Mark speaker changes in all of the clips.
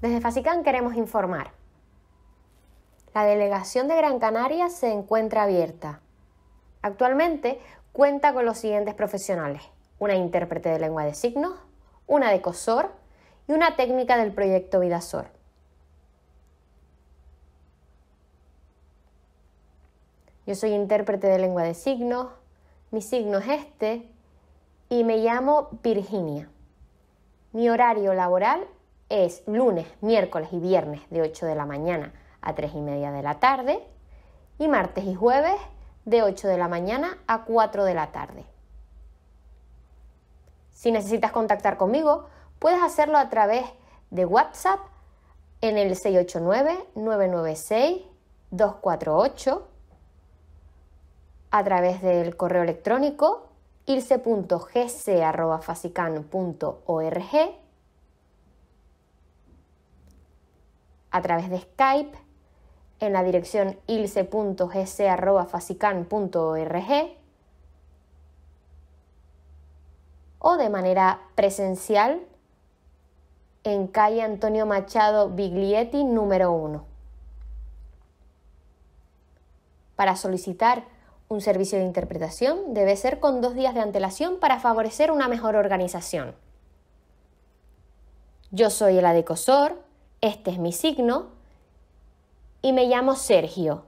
Speaker 1: Desde FACICAN queremos informar. La delegación de Gran Canaria se encuentra abierta. Actualmente cuenta con los siguientes profesionales. Una intérprete de lengua de signos, una de COSOR y una técnica del proyecto Vidasor. Yo soy intérprete de lengua de signos, mi signo es este y me llamo Virginia. Mi horario laboral es lunes, miércoles y viernes de 8 de la mañana a 3 y media de la tarde y martes y jueves de 8 de la mañana a 4 de la tarde. Si necesitas contactar conmigo, puedes hacerlo a través de WhatsApp en el 689-996-248, a través del correo electrónico ilse.gc.facican.org a través de Skype en la dirección ilse.gc.facican.org o de manera presencial en calle Antonio Machado Biglietti número 1. Para solicitar un servicio de interpretación debe ser con dos días de antelación para favorecer una mejor organización. Yo soy el Adecosor este es mi signo y me llamo Sergio.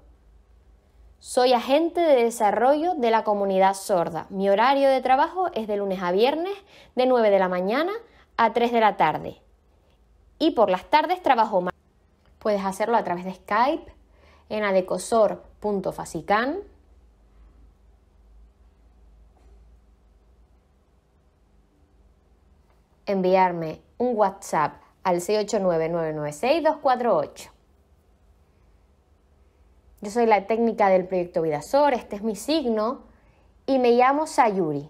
Speaker 1: Soy agente de desarrollo de la comunidad sorda. Mi horario de trabajo es de lunes a viernes de 9 de la mañana a 3 de la tarde. Y por las tardes trabajo más. Puedes hacerlo a través de Skype en adecosor.fasican. Enviarme un WhatsApp al 689 248 Yo soy la técnica del proyecto Vidasor, este es mi signo y me llamo Sayuri.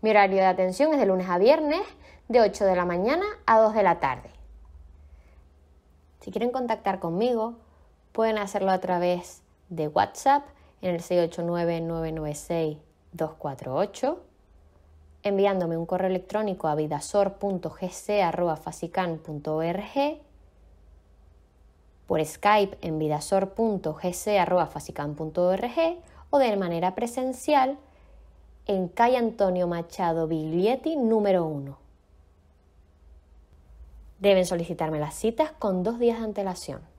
Speaker 1: Mi horario de atención es de lunes a viernes, de 8 de la mañana a 2 de la tarde. Si quieren contactar conmigo, pueden hacerlo a través de WhatsApp en el 689-996-248 enviándome un correo electrónico a vidasor.gc.facican.org, por Skype en vidasor.gc.facican.org o de manera presencial en calle Antonio Machado Biglietti número 1. Deben solicitarme las citas con dos días de antelación.